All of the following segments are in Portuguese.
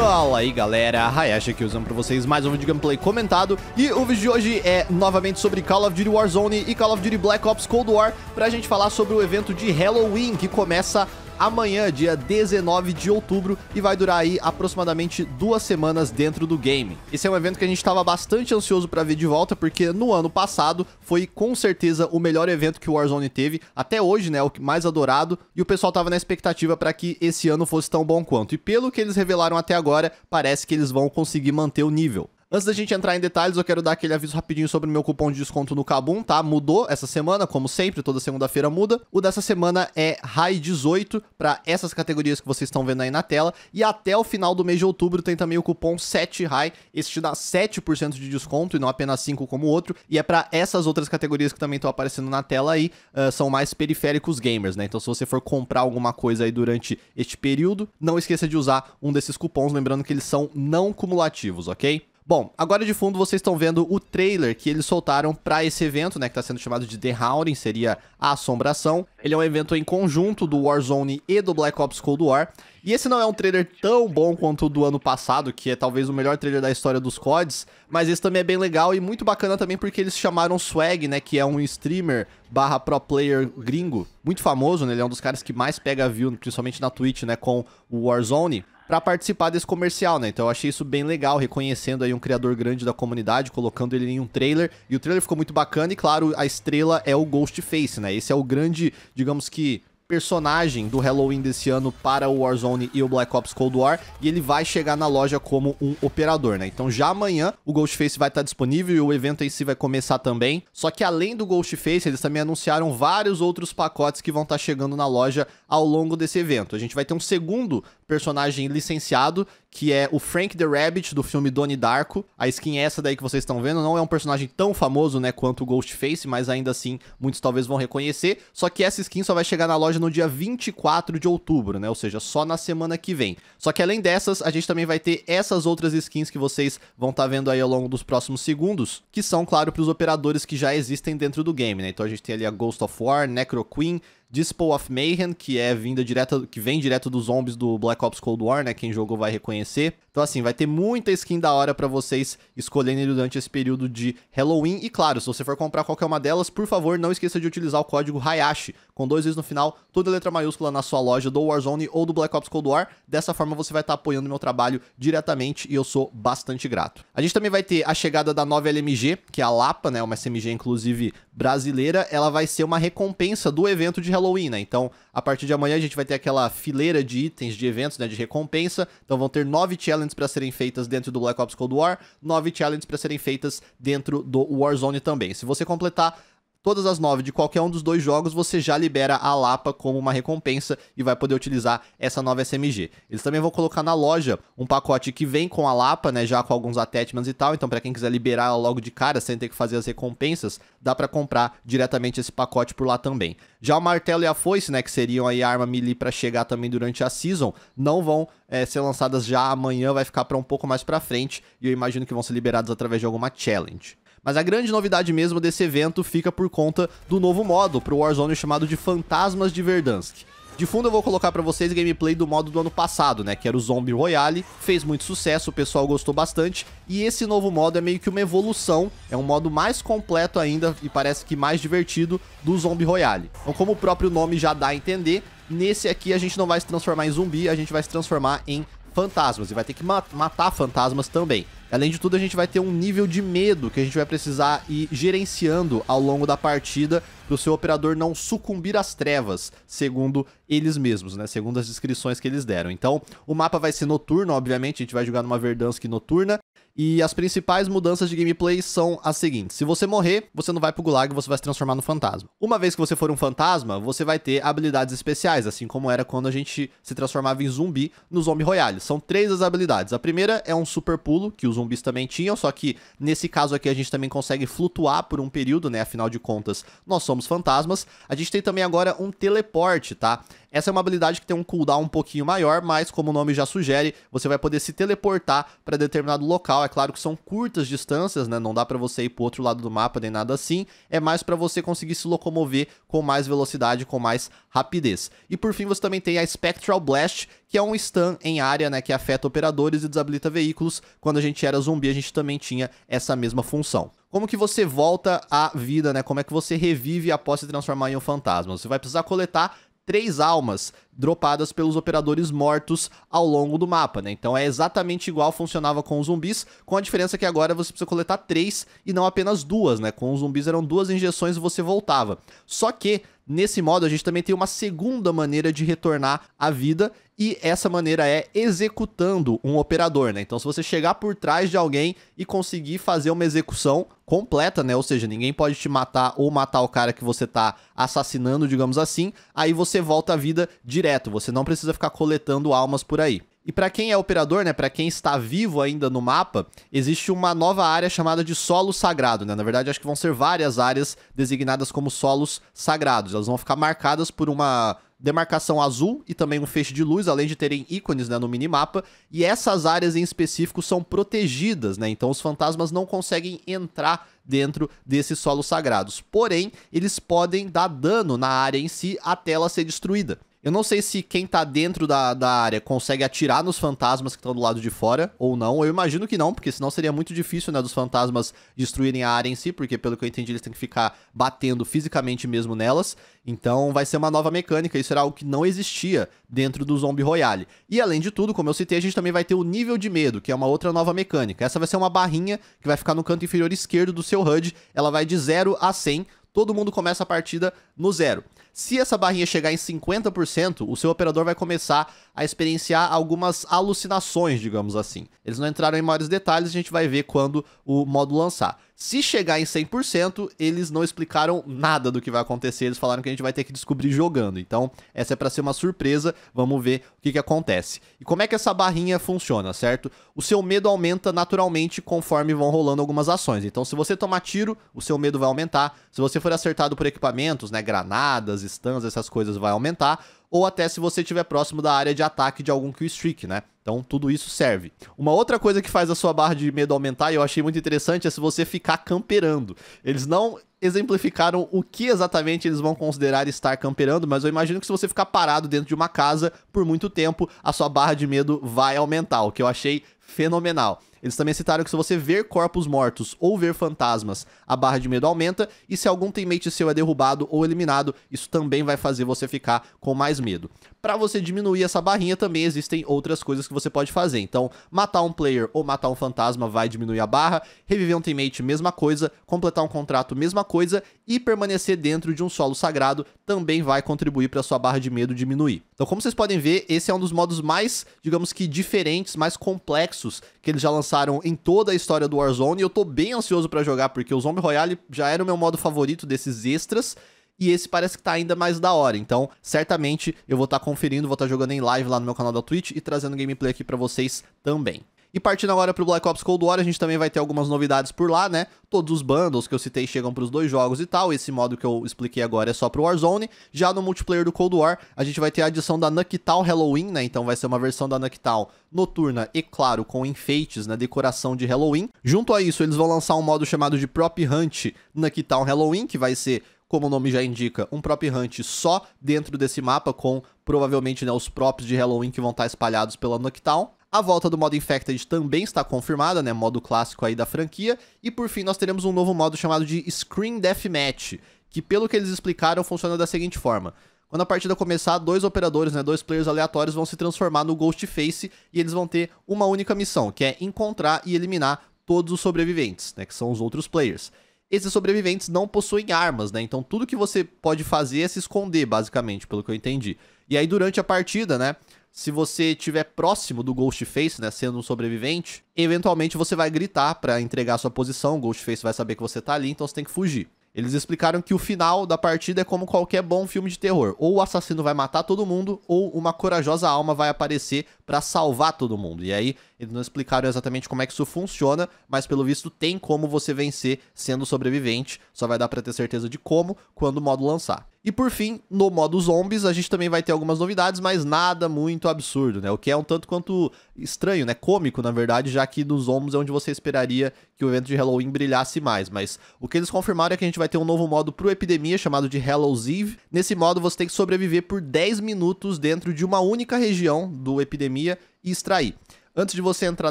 Fala aí galera, Hayashi aqui usando pra vocês mais um vídeo gameplay comentado E o vídeo de hoje é novamente sobre Call of Duty Warzone e Call of Duty Black Ops Cold War Pra gente falar sobre o evento de Halloween que começa amanhã, dia 19 de outubro, e vai durar aí aproximadamente duas semanas dentro do game. Esse é um evento que a gente estava bastante ansioso para ver de volta, porque no ano passado foi com certeza o melhor evento que o Warzone teve, até hoje, né, é o mais adorado, e o pessoal tava na expectativa para que esse ano fosse tão bom quanto. E pelo que eles revelaram até agora, parece que eles vão conseguir manter o nível. Antes da gente entrar em detalhes, eu quero dar aquele aviso rapidinho sobre o meu cupom de desconto no Kabum, tá? Mudou essa semana, como sempre, toda segunda-feira muda. O dessa semana é RAI18 para essas categorias que vocês estão vendo aí na tela. E até o final do mês de outubro tem também o cupom 7RAI. Esse te dá 7% de desconto e não apenas 5% como o outro. E é para essas outras categorias que também estão aparecendo na tela aí, uh, são mais periféricos gamers, né? Então se você for comprar alguma coisa aí durante este período, não esqueça de usar um desses cupons, lembrando que eles são não cumulativos, ok? Bom, agora de fundo vocês estão vendo o trailer que eles soltaram para esse evento, né, que está sendo chamado de The Howling, seria a assombração. Ele é um evento em conjunto do Warzone e do Black Ops Cold War. E esse não é um trailer tão bom quanto o do ano passado, que é talvez o melhor trailer da história dos CODs, mas esse também é bem legal e muito bacana também porque eles chamaram Swag, né, que é um streamer barra pro player gringo, muito famoso, né, ele é um dos caras que mais pega view, principalmente na Twitch, né, com o Warzone para participar desse comercial, né? Então eu achei isso bem legal, reconhecendo aí um criador grande da comunidade, colocando ele em um trailer. E o trailer ficou muito bacana e claro, a estrela é o Ghostface, né? Esse é o grande, digamos que personagem do Halloween desse ano para o Warzone e o Black Ops Cold War e ele vai chegar na loja como um operador, né? Então já amanhã o Ghostface vai estar tá disponível e o evento em si vai começar também. Só que além do Ghostface, eles também anunciaram vários outros pacotes que vão estar tá chegando na loja ao longo desse evento. A gente vai ter um segundo personagem licenciado, que é o Frank the Rabbit do filme Donnie Darko. A skin é essa daí que vocês estão vendo, não é um personagem tão famoso, né, quanto o Ghostface, mas ainda assim muitos talvez vão reconhecer. Só que essa skin só vai chegar na loja no dia 24 de outubro, né? Ou seja, só na semana que vem. Só que além dessas, a gente também vai ter essas outras skins que vocês vão estar tá vendo aí ao longo dos próximos segundos, que são, claro, para os operadores que já existem dentro do game, né? Então a gente tem ali a Ghost of War, Necro Queen, Dispo of Mayhem, que é vinda direto, que vem direto dos zombies do Black Ops Cold War, né? Quem jogou vai reconhecer. Então, assim, vai ter muita skin da hora para vocês escolherem durante esse período de Halloween. E claro, se você for comprar qualquer uma delas, por favor, não esqueça de utilizar o código Hayashi, com dois vezes no final, toda letra maiúscula na sua loja do Warzone ou do Black Ops Cold War. Dessa forma, você vai estar tá apoiando meu trabalho diretamente e eu sou bastante grato. A gente também vai ter a chegada da nova LMG, que é a Lapa, né? Uma SMG, inclusive, brasileira. Ela vai ser uma recompensa do evento de Halloween, né? Então, a partir de amanhã, a gente vai ter aquela fileira de itens de eventos, né? De recompensa. Então, vão ter nove challenges challenges para serem feitas dentro do Black Ops Cold War, 9 challenges para serem feitas dentro do Warzone também. Se você completar todas as nove de qualquer um dos dois jogos, você já libera a Lapa como uma recompensa e vai poder utilizar essa nova SMG. Eles também vão colocar na loja um pacote que vem com a Lapa, né, já com alguns attachments e tal, então para quem quiser liberar ela logo de cara, sem ter que fazer as recompensas, dá para comprar diretamente esse pacote por lá também. Já o martelo e a foice, né, que seriam aí a arma melee para chegar também durante a season, não vão é, ser lançadas já amanhã, vai ficar para um pouco mais para frente e eu imagino que vão ser liberadas através de alguma challenge. Mas a grande novidade mesmo desse evento fica por conta do novo modo para o Warzone chamado de Fantasmas de Verdansk. De fundo eu vou colocar para vocês gameplay do modo do ano passado, né, que era o Zombie Royale, fez muito sucesso, o pessoal gostou bastante, e esse novo modo é meio que uma evolução, é um modo mais completo ainda e parece que mais divertido do Zombie Royale. Então como o próprio nome já dá a entender, nesse aqui a gente não vai se transformar em zumbi, a gente vai se transformar em fantasmas e vai ter que matar fantasmas também. Além de tudo, a gente vai ter um nível de medo que a gente vai precisar ir gerenciando ao longo da partida para o seu operador não sucumbir às trevas, segundo eles mesmos, né? Segundo as descrições que eles deram. Então, o mapa vai ser noturno, obviamente, a gente vai jogar numa Verdansk noturna, e as principais mudanças de gameplay são as seguintes: se você morrer, você não vai pro gulag, você vai se transformar no fantasma. Uma vez que você for um fantasma, você vai ter habilidades especiais, assim como era quando a gente se transformava em zumbi no Zombie Royale. São três as habilidades. A primeira é um super pulo, que os zumbis também tinham, só que nesse caso aqui a gente também consegue flutuar por um período, né? Afinal de contas, nós somos fantasmas. A gente tem também agora um teleporte, tá? Essa é uma habilidade que tem um cooldown um pouquinho maior, mas como o nome já sugere, você vai poder se teleportar para determinado local. É claro que são curtas distâncias, né? Não dá para você ir para outro lado do mapa nem nada assim. É mais para você conseguir se locomover com mais velocidade, com mais rapidez. E por fim, você também tem a Spectral Blast, que é um stun em área, né, que afeta operadores e desabilita veículos. Quando a gente era zumbi, a gente também tinha essa mesma função como que você volta à vida, né? Como é que você revive após se transformar em um fantasma? Você vai precisar coletar três almas dropadas pelos operadores mortos ao longo do mapa, né? Então é exatamente igual funcionava com os zumbis, com a diferença que agora você precisa coletar três e não apenas duas, né? Com os zumbis eram duas injeções e você voltava. Só que nesse modo a gente também tem uma segunda maneira de retornar à vida e essa maneira é executando um operador, né? Então, se você chegar por trás de alguém e conseguir fazer uma execução completa, né? Ou seja, ninguém pode te matar ou matar o cara que você tá assassinando, digamos assim. Aí você volta à vida direto. Você não precisa ficar coletando almas por aí. E para quem é operador, né, para quem está vivo ainda no mapa, existe uma nova área chamada de solo sagrado, né? Na verdade, acho que vão ser várias áreas designadas como solos sagrados. Elas vão ficar marcadas por uma demarcação azul e também um feixe de luz, além de terem ícones né, no minimapa, e essas áreas em específico são protegidas, né? Então os fantasmas não conseguem entrar dentro desses solos sagrados. Porém, eles podem dar dano na área em si até ela ser destruída. Eu não sei se quem tá dentro da, da área consegue atirar nos fantasmas que estão do lado de fora ou não. Eu imagino que não, porque senão seria muito difícil, né, dos fantasmas destruírem a área em si, porque pelo que eu entendi, eles têm que ficar batendo fisicamente mesmo nelas. Então vai ser uma nova mecânica, isso era algo que não existia dentro do Zombie Royale. E além de tudo, como eu citei, a gente também vai ter o nível de medo, que é uma outra nova mecânica. Essa vai ser uma barrinha que vai ficar no canto inferior esquerdo do seu HUD, ela vai de 0 a 100, todo mundo começa a partida no zero. Se essa barrinha chegar em 50%, o seu operador vai começar a experienciar algumas alucinações, digamos assim. Eles não entraram em maiores detalhes, a gente vai ver quando o modo lançar. Se chegar em 100%, eles não explicaram nada do que vai acontecer, eles falaram que a gente vai ter que descobrir jogando. Então, essa é para ser uma surpresa, vamos ver o que, que acontece. E como é que essa barrinha funciona, certo? O seu medo aumenta naturalmente conforme vão rolando algumas ações. Então, se você tomar tiro, o seu medo vai aumentar. Se você for acertado por equipamentos, né, granadas stuns, essas coisas vai aumentar, ou até se você estiver próximo da área de ataque de algum killstreak, né? Então tudo isso serve. Uma outra coisa que faz a sua barra de medo aumentar, e eu achei muito interessante, é se você ficar camperando. Eles não exemplificaram o que exatamente eles vão considerar estar camperando, mas eu imagino que se você ficar parado dentro de uma casa por muito tempo, a sua barra de medo vai aumentar, o que eu achei fenomenal. Eles também citaram que se você ver corpos mortos ou ver fantasmas, a barra de medo aumenta, e se algum teammate seu é derrubado ou eliminado, isso também vai fazer você ficar com mais medo. Para você diminuir essa barrinha também existem outras coisas que você pode fazer. Então, matar um player ou matar um fantasma vai diminuir a barra, reviver um teammate, mesma coisa, completar um contrato, mesma coisa, e permanecer dentro de um solo sagrado também vai contribuir para sua barra de medo diminuir. Então, como vocês podem ver, esse é um dos modos mais, digamos que, diferentes, mais complexos que eles já lançaram em toda a história do Warzone. E eu tô bem ansioso para jogar, porque o Zombie Royale já era o meu modo favorito desses extras e esse parece que tá ainda mais da hora. Então, certamente eu vou estar tá conferindo, vou estar tá jogando em live lá no meu canal da Twitch e trazendo gameplay aqui para vocês também. E partindo agora pro Black Ops Cold War, a gente também vai ter algumas novidades por lá, né? Todos os bundles que eu citei chegam pros dois jogos e tal. Esse modo que eu expliquei agora é só pro Warzone. Já no multiplayer do Cold War, a gente vai ter a adição da Nucktown Halloween, né? Então vai ser uma versão da Nucktown noturna e, claro, com enfeites, né? Decoração de Halloween. Junto a isso, eles vão lançar um modo chamado de Prop Hunt Nucktown Halloween, que vai ser como o nome já indica, um prop hunt só dentro desse mapa, com provavelmente né, os props de Halloween que vão estar espalhados pela Noctown. A volta do modo Infected também está confirmada, né? Modo clássico aí da franquia. E por fim, nós teremos um novo modo chamado de Screen Deathmatch, que pelo que eles explicaram, funciona da seguinte forma. Quando a partida começar, dois operadores, né, dois players aleatórios vão se transformar no Ghostface e eles vão ter uma única missão, que é encontrar e eliminar todos os sobreviventes, né, que são os outros players. Esses sobreviventes não possuem armas, né? Então tudo que você pode fazer é se esconder, basicamente, pelo que eu entendi. E aí durante a partida, né, se você estiver próximo do Ghostface, né, sendo um sobrevivente, eventualmente você vai gritar para entregar sua posição, o Ghostface vai saber que você tá ali, então você tem que fugir. Eles explicaram que o final da partida é como qualquer bom filme de terror. Ou o assassino vai matar todo mundo, ou uma corajosa alma vai aparecer para salvar todo mundo. E aí eles não explicaram exatamente como é que isso funciona, mas pelo visto tem como você vencer sendo sobrevivente. Só vai dar para ter certeza de como quando o modo lançar. E por fim, no modo zombies, a gente também vai ter algumas novidades, mas nada muito absurdo, né? O que é um tanto quanto estranho, né? Cômico, na verdade, já que nos zombies é onde você esperaria que o evento de Halloween brilhasse mais. Mas o que eles confirmaram é que a gente vai ter um novo modo pro Epidemia, chamado de Hallow's Eve. Nesse modo, você tem que sobreviver por 10 minutos dentro de uma única região do Epidemia economia e extrair. Antes de você entrar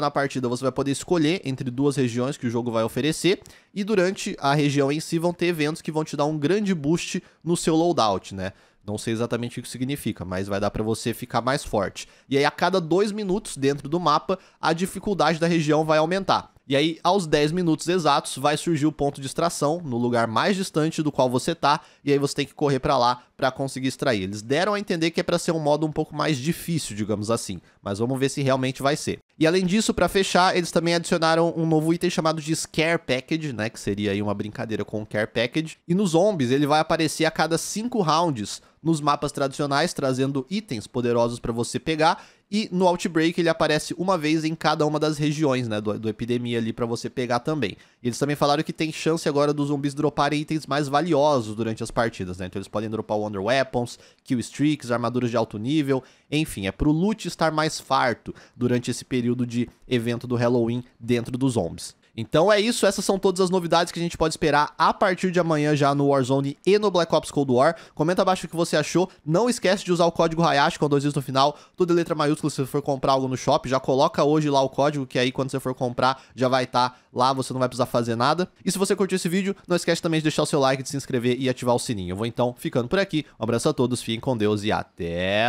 na partida, você vai poder escolher entre duas regiões que o jogo vai oferecer, e durante a região em si vão ter eventos que vão te dar um grande boost no seu loadout, né? Não sei exatamente o que significa, mas vai dar para você ficar mais forte. E aí, a cada dois minutos dentro do mapa, a dificuldade da região vai aumentar. E aí, aos 10 minutos exatos, vai surgir o ponto de extração no lugar mais distante do qual você tá, e aí você tem que correr para lá para conseguir extrair. Eles deram a entender que é para ser um modo um pouco mais difícil, digamos assim, mas vamos ver se realmente vai ser. E além disso, para fechar, eles também adicionaram um novo item chamado de Scare Package, né, que seria aí uma brincadeira com o Care Package, e nos zombies ele vai aparecer a cada 5 rounds nos mapas tradicionais, trazendo itens poderosos para você pegar. E no Outbreak ele aparece uma vez em cada uma das regiões, né, do, do Epidemia ali para você pegar também. eles também falaram que tem chance agora dos zumbis droparem itens mais valiosos durante as partidas, né, então eles podem dropar Wonder Weapons, Kill Streaks, armaduras de alto nível, enfim, é pro loot estar mais farto durante esse período de evento do Halloween dentro dos zombies. Então é isso, essas são todas as novidades que a gente pode esperar a partir de amanhã já no Warzone e no Black Ops Cold War. Comenta abaixo o que você achou. Não esquece de usar o código Hayashi com dois dias no final, tudo em letra maiúscula se você for comprar algo no shop. Já coloca hoje lá o código, que aí quando você for comprar já vai estar tá lá, você não vai precisar fazer nada. E se você curtiu esse vídeo, não esquece também de deixar o seu like, de se inscrever e ativar o sininho. Eu vou então ficando por aqui. Um abraço a todos, fiquem com Deus e até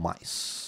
mais.